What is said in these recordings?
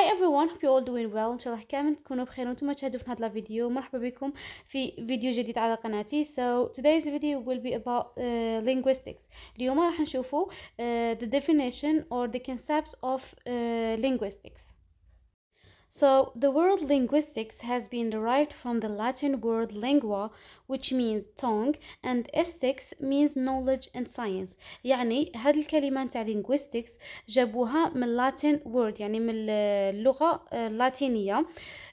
هاي everyone! hope you all doing well ان شاء الله كامل تكونوا بخير وانتم تشاهدوا في هذا الفيديو مرحبا بكم في فيديو جديد على قناتي so today's video will be about uh, linguistics اليوم راح نشوفوا uh, the definition or the concepts of uh, linguistics So, the word linguistics has been derived from the Latin word lingua, which means tongue, and estics means knowledge and science. يعني هاد الكلمة نتاع linguistics جابوها من Latin word يعني من اللغة اللاتينية.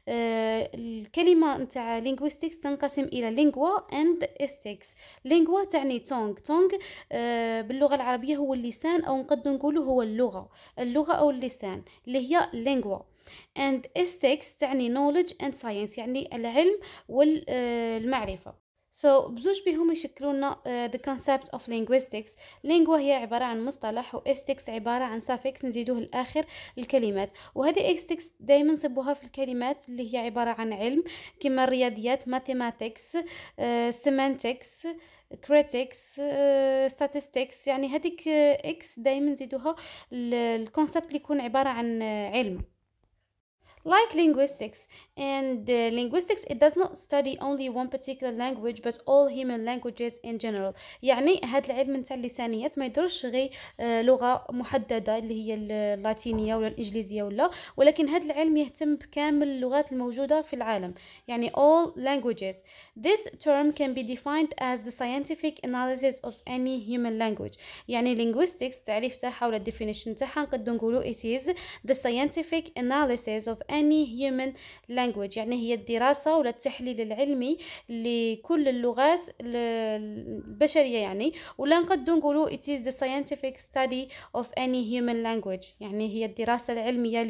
الكلمة نتاع linguistics تنقسم إلى lingua and estics. lingua تعني tongue. tongue باللغة العربية هو اللسان أو نقدر نقوله هو اللغة. اللغة أو اللسان اللي هي lingua. and ethics تعني knowledge and science يعني العلم والمعرفة so, بزوج بهم يشكلون uh, the concept of linguistics لينغوا هي عبارة عن مصطلح و ethics عبارة عن suffix نزيدوه الآخر الكلمات وهذه ethics دايما نصبوها في الكلمات اللي هي عبارة عن علم كما الرياضيات mathematics uh, semantics critics uh, statistics يعني هذيك اكس دايما نزيدوها الكونسبت اللي يكون عبارة عن علم Like linguistics, and uh, linguistics it does not study only one particular language but all human languages in general يعني هذا العلم نتاع اللسانيات ما يدرش غير لغة محددة اللي هي اللاتينية ولا الإنجليزية ولا ولكن هذا العلم يهتم بكامل اللغات الموجودة في العالم يعني all languages This term can be defined as the scientific analysis of any human language يعني linguistics تعريف تاعها ولا definition تاعها نقدر نقولو it is the scientific analysis of اني هيومن لانجويج يعني هي الدراسه ولا التحليل العلمي لكل اللغات البشريه يعني ولا نقدو نقولوا it is the scientific study of any human language يعني هي الدراسه العلميه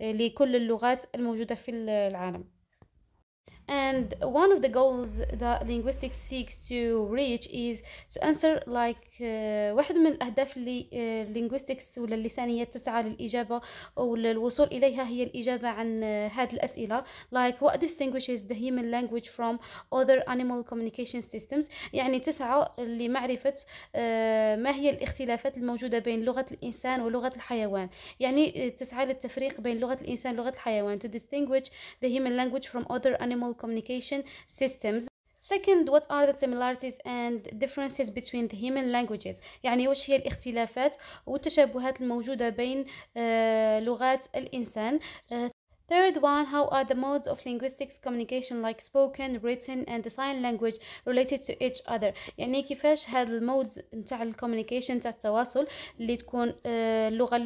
لكل اللغات الموجوده في العالم And one of the goals that linguistics seeks to reach is to answer like uh, واحد من الأهداف اللي uh, linguistics ولا اللسانية تسعى للإجابة أو للوصول إليها هي الإجابة عن uh, هذه الأسئلة like what distinguishes the human language from other animal communication systems يعني تسعى لمعرفة uh, ما هي الاختلافات الموجودة بين لغة الإنسان ولغة الحيوان يعني uh, تسعى للتفريق بين لغة الإنسان ولغة الحيوان to distinguish the human language from other animal communication systems Second, what are the similarities and differences between the human languages? يعني وش هي الاختلافات والتشابهات الموجودة بين لغات الإنسان Third one, how are the modes of linguistics communication like spoken, written and the sign language related to each other يعني كيفاش هاد المودز نتاع الكوميونيكيشن تاع التواصل اللي تكون اللغة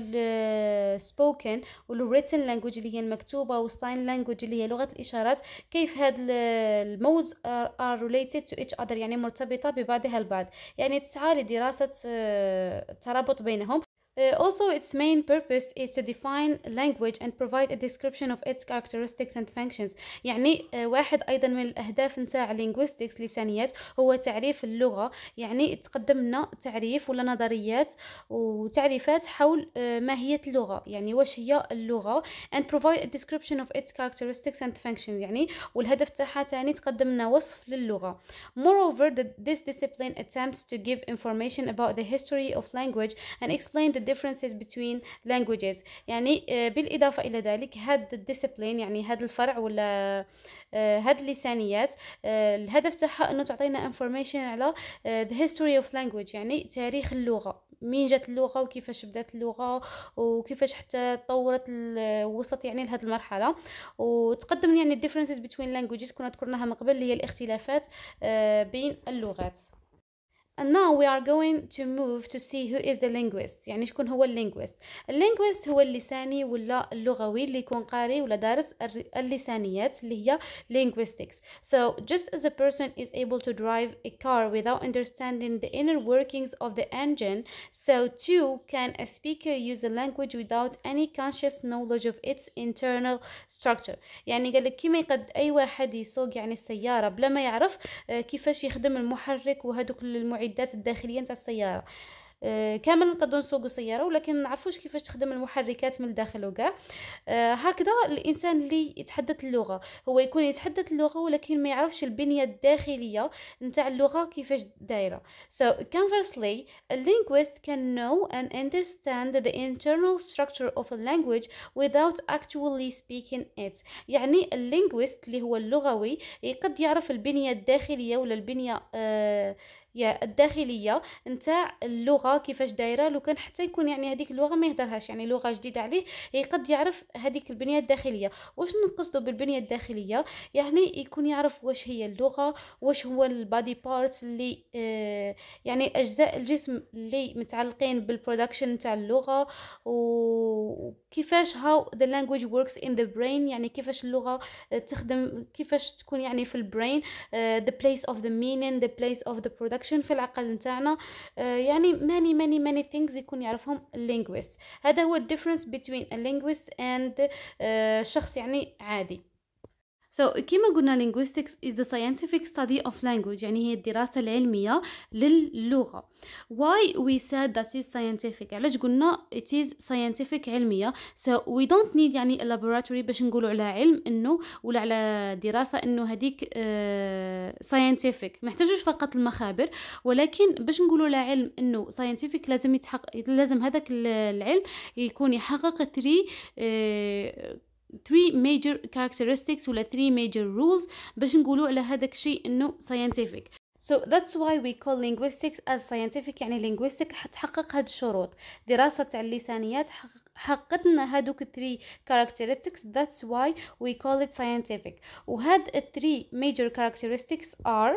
spoken والwritten language اللي هي المكتوبة والsign language اللي هي لغة الإشارات كيف هاد المودز are related to each other يعني مرتبطة ببعضها البعض يعني تسعى لدراسة الترابط بينهم Uh, also, its main purpose is to define language and provide a description of its characteristics and functions يعني uh, واحد أيضا من الأهداف نتاع linguistics لسانيات هو تعريف اللغة يعني تقدم لنا تعريف ولا نظريات وتعريفات حول uh, هي اللغة يعني واش هي اللغة and provide a description of its characteristics and functions يعني والهدف تاعها تاني تقدم لنا وصف للغة moreover the, this discipline attempts to give information about the history of language and explain the the differences between languages يعني آه، بالإضافة إلى ذلك هاد الديسيبلين يعني هاد الفرع ولا آه، هاد اللسانيات آه، الهدف تاعها أنه تعطينا information على the history of language يعني تاريخ اللغة مين جات اللغه وكيفاش بدات اللغه وكيفاش حتى تطورت وصلت يعني لهذه المرحله وتقدم يعني differences between languages كنا ذكرناها من قبل اللي هي الاختلافات بين اللغات and now we are going to move to see who is the linguist يعني شكون هو linguist linguist هو اللساني ولا اللغوي اللي يكون قاري ولا دارس اللسانيات اللي هي linguistics so just as a person is able to drive a car without understanding the inner workings of the engine so too can a speaker use a language without any conscious knowledge of its internal structure يعني قال لك كيما يقد اي واحد يسوق يعني السيارة بلا ما يعرف كيفاش يخدم المحرك وهذوك المعدات المعدات الداخليه نتاع السياره آه، كامل نقدروا نسوقوا سياره ولكن ما نعرفوش كيفاش تخدم المحركات من الداخل وكاع آه، هكذا الانسان اللي يتحدث اللغه هو يكون يتحدث اللغه ولكن ما يعرفش البنيه الداخليه نتاع اللغه كيفاش دايره so conversely a linguist can know and understand the internal structure of a language without actually speaking it يعني اللينغويست اللي هو اللغوي يقد يعرف البنيه الداخليه ولا البنيه آه يا الداخليه نتاع اللغه كيفاش دايره لو كان حتى يكون يعني هذيك اللغه ما يهدرهاش يعني لغه جديده عليه يقد يعرف هذيك البنيه الداخليه واش نقصدوا بالبنيه الداخليه يعني يكون يعرف واش هي اللغه واش هو البادي بارتس اللي آه يعني اجزاء الجسم اللي متعلقين بالبرودكشن نتاع اللغه وكيفاش هاو ذا لانجويج وركس ان ذا برين يعني كيفاش اللغه تخدم كيفاش تكون يعني في البرين ذا بليس اوف ذا مينين ذا بليس اوف ذا برودكشن اكشن في العقل نتاعنا آه، يعني ماني ماني ماني ثينكس يكون يعرفهم اللينغويست هذا هو الديفرنس بين اللينغويست اند شخص يعني عادي So, كما قلنا linguistics is the scientific study of language يعني هي الدراسة العلمية للغة why we said that is scientific علاش قلنا it is scientific علمية so we don't need يعني a laboratory باش نقولوا على علم انه ولا على دراسة انه هذيك uh, scientific محتاجوش فقط المخابر ولكن باش نقولوا على علم انه scientific لازم يتحقق لازم هذاك العلم يكون يحقق 3 uh, آه، ثري major characteristics ولا ثري major rules باش نقولوا على هذاك الشيء انه scientific So that's why we call linguistics as scientific يعني linguistic حتحقق هاد الشروط دراسة تاع اللسانيات حققتنا هادوك الثري characteristics that's why we call it scientific وهاد الثري major characteristics are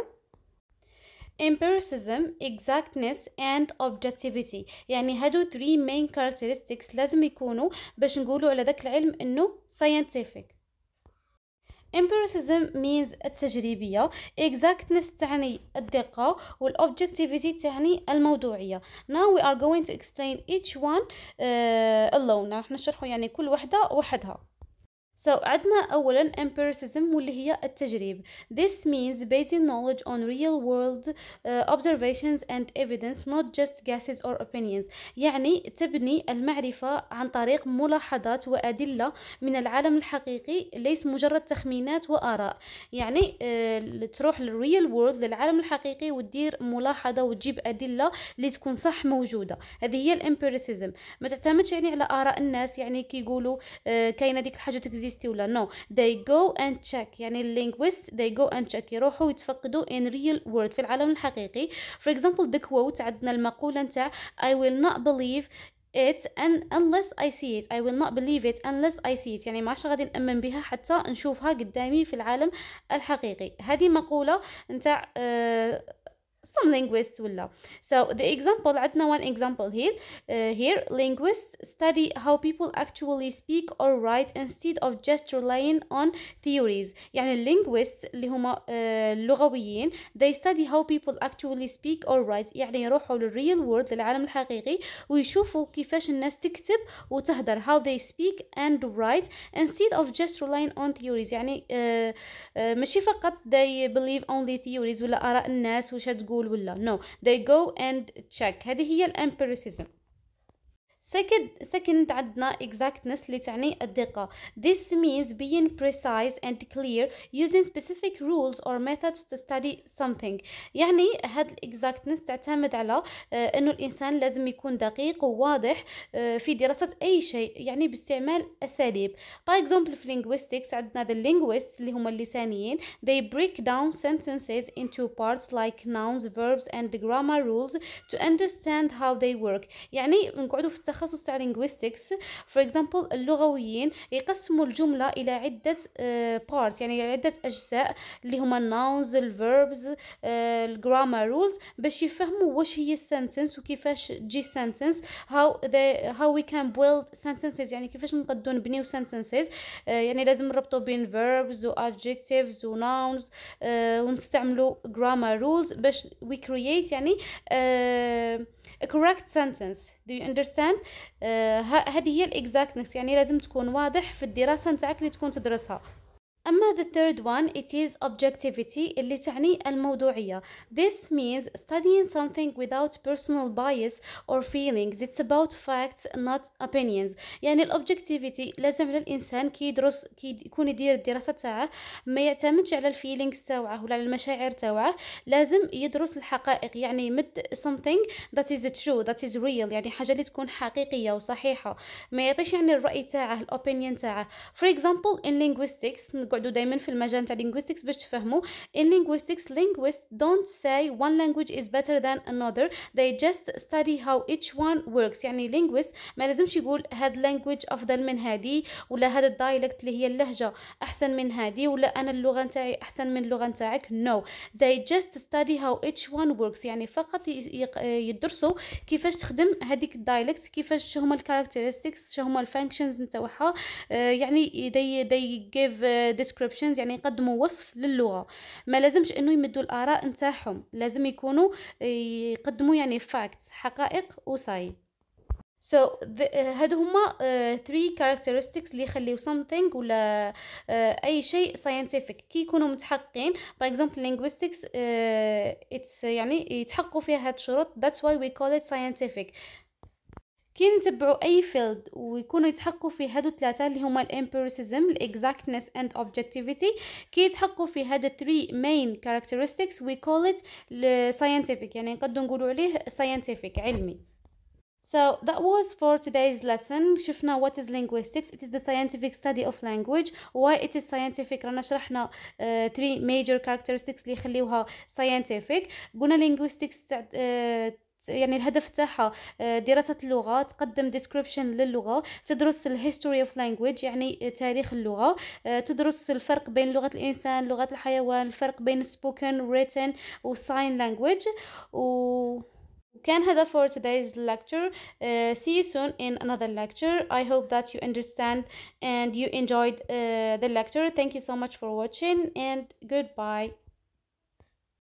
empiricism exactness and objectivity يعني هادو 3 main characteristics لازم يكونوا باش نقولوا على ذاك العلم انه scientific empiricism means التجريبية exactness تعني الدقة والobjectivity تعني الموضوعية now we are going to explain each one uh, alone نحن نشرحه يعني كل واحدة وحدها So عندنا أولا empiricism واللي هي التجريب This means basing knowledge on real world uh, observations and evidence not just guesses or opinions يعني تبني المعرفة عن طريق ملاحظات وأدلة من العالم الحقيقي ليس مجرد تخمينات وآراء يعني uh, تروح real world للعالم الحقيقي وتدير ملاحظة وتجيب أدلة اللي تكون صح موجودة هذه هي empiricism ما تعتمدش يعني على آراء الناس يعني كيقولوا uh, كاينة ديك الحاجة تكزي اكزيستي ولا نو they go and check يعني اللينغويست they go and check يروحوا يتفقدوا in real world في العالم الحقيقي for example the quote عندنا المقولة نتاع I will not believe it and unless I see it I will not believe it unless I see it يعني ما عادش غادي نأمن بها حتى نشوفها قدامي في العالم الحقيقي هذه مقولة نتاع آه، some linguists will ولا so the example عندنا one example here uh, here linguists study how people actually speak or write instead of just relying on theories يعني linguists اللي هما uh, لغويين. they study how people actually speak or write يعني يروحوا للريل world للعالم الحقيقي ويشوفوا كيفاش الناس تكتب وتهدر how they speak and write instead of just relying on theories يعني uh, uh, فقط they believe only theories ولا آراء الناس وش تقول ولا نو no. they go and check هذه هي الامبيريسيزم Second, second عندنا exactness اللي تعني الدقة. This means being precise and clear using specific rules or methods to study something. يعني هاد exactness تعتمد على انه الانسان لازم يكون دقيق وواضح في دراسة اي شيء يعني باستعمال اساليب. By example في linguistics عندنا the linguists اللي هم اللسانيين they break down sentences into parts like nouns, verbs and grammar rules to understand how they work. يعني نقعدوا في التخصص تاع لينغويستكس فور اكزامبل اللغويين يقسموا الجمله الى عده بارت آه، يعني عده اجزاء اللي هما الناونز الفيربز الجرامر رولز باش يفهموا واش هي السنتنس وكيفاش تجي سنتنس هاو هاو وي كان بيلد سنتنسز يعني كيفاش نقدروا نبنيو سنتنسز آه، يعني لازم نربطوا بين فيربز و adjectives و nouns ونستعملوا جرامر رولز باش وي كرييت يعني uh, a correct sentence do you understand آه، هذه هي الاكزاكتنس يعني لازم تكون واضح في الدراسه نتاعك اللي تكون تدرسها أما the third one it is objectivity اللي تعني الموضوعية this means studying something without personal bias or feelings it's about facts not opinions يعني الobjectivity لازم على الإنسان كي يدرس كي يكون يدير الدراسة تاعه ما يعتمدش على الفيلينغز تاعه ولا على المشاعر تاعه لازم يدرس الحقائق يعني مد something that is true that is real يعني حاجة اللي تكون حقيقية وصحيحة ما يعطيش يعني الرأي تاعه الأوبينيون تاعه for example in linguistics تقعدوا دائما في المجال تاع لينغويستكس باش تفهموا in linguistics linguists don't say one language is better than another they just study how each one works يعني linguist ما لازمش يقول هاد لانجويج افضل من هادي ولا هاد الدايلكت اللي هي اللهجه احسن من هادي ولا انا اللغه نتاعي احسن من اللغه نتاعك no they just study how each one works يعني فقط يدرسوا كيفاش تخدم هذيك الدايلكت كيفاش شو هما الكاركترستكس شو هما الفانكشنز نتاعها آه، يعني دي they give آه، ديسكريبشنز يعني يقدموا وصف للغه ما لازمش انه يمدوا الاراء نتاعهم لازم يكونوا آه، يقدموا يعني فاكتس حقائق وصاي so آه، هادو هما uh, three characteristics اللي يخليو something ولا uh, اي شيء scientific كي يكونوا متحققين for example linguistics uh, it's يعني يتحققوا فيها هاد الشروط that's why we call it scientific كي نتبعوا اي فيلد ويكونوا يتحققوا في هادو الثلاثه اللي هما الامبيريسيزم الاكزاكتنس اند اوبجكتيفيتي كي يتحققوا في هاد الثري مين كاركترستكس وي كول ات ساينتيفيك يعني نقدروا نقولوا عليه ساينتيفيك علمي So that was for today's lesson شفنا what is linguistics it is the scientific study of language why it is scientific رانا شرحنا uh, three major characteristics اللي يخليوها scientific قلنا linguistics يعني الهدف تاعها دراسة اللغة تقدم description للغة تدرس history of language يعني تاريخ اللغة تدرس الفرق بين لغة الإنسان لغة الحيوان الفرق بين spoken written و sign language و كان هذا for today's lecture uh, see you soon in another lecture I hope that you understand and you enjoyed uh, the lecture thank you so much for watching and goodbye